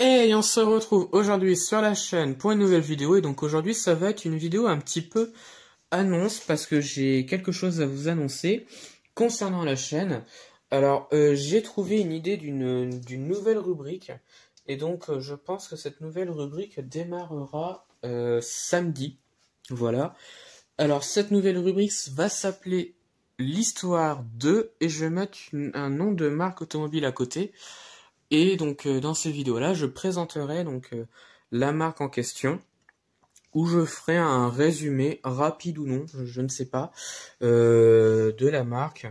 Et on se retrouve aujourd'hui sur la chaîne pour une nouvelle vidéo et donc aujourd'hui ça va être une vidéo un petit peu annonce parce que j'ai quelque chose à vous annoncer concernant la chaîne. Alors euh, j'ai trouvé une idée d'une nouvelle rubrique et donc euh, je pense que cette nouvelle rubrique démarrera euh, samedi. Voilà. Alors cette nouvelle rubrique va s'appeler l'histoire 2 et je vais mettre un nom de marque automobile à côté. Et donc euh, dans ces vidéos-là, je présenterai donc euh, la marque en question où je ferai un résumé rapide ou non, je, ne sais pas, euh, de la marque.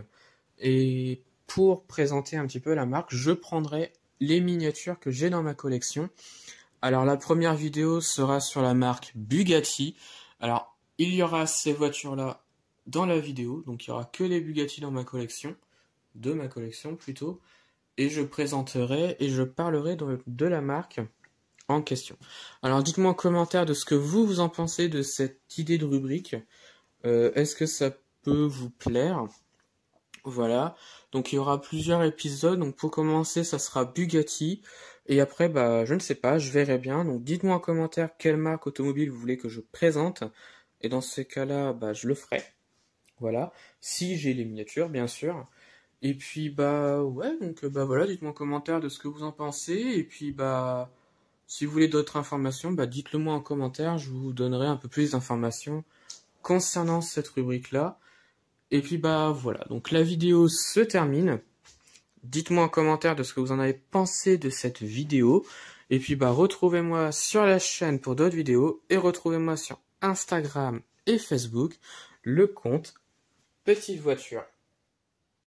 Et pour présenter un petit peu la marque, je prendrai les miniatures que j'ai dans ma collection. Alors la première vidéo sera sur la marque Bugatti. Alors il y aura ces voitures-là dans la vidéo, donc il y aura que les Bugatti dans ma collection, de ma collection plutôt et je présenterai et je parlerai de, la marque en question. Alors dites-moi en commentaire de ce que vous vous en pensez de cette idée de rubrique. Euh, est-ce que ça peut vous plaire Voilà. Donc il y aura plusieurs épisodes. Donc pour commencer, ça sera Bugatti. Et après, bah je ne sais pas, je verrai bien. Donc dites-moi en commentaire quelle marque automobile vous voulez que je présente. Et dans ces cas-là, bah je le ferai. Voilà. Si j'ai les miniatures, bien sûr. Et puis bah ouais, donc euh, bah voilà, dites-moi en commentaire de ce que vous en pensez. Et puis bah si vous voulez d'autres informations, bah dites-le moi en commentaire, je vous donnerai un peu plus d'informations concernant cette rubrique-là. Et puis bah voilà, donc la vidéo se termine. Dites-moi en commentaire de ce que vous en avez pensé de cette vidéo. Et puis bah retrouvez-moi sur la chaîne pour d'autres vidéos et retrouvez-moi sur Instagram et Facebook, le compte Petite Voiture.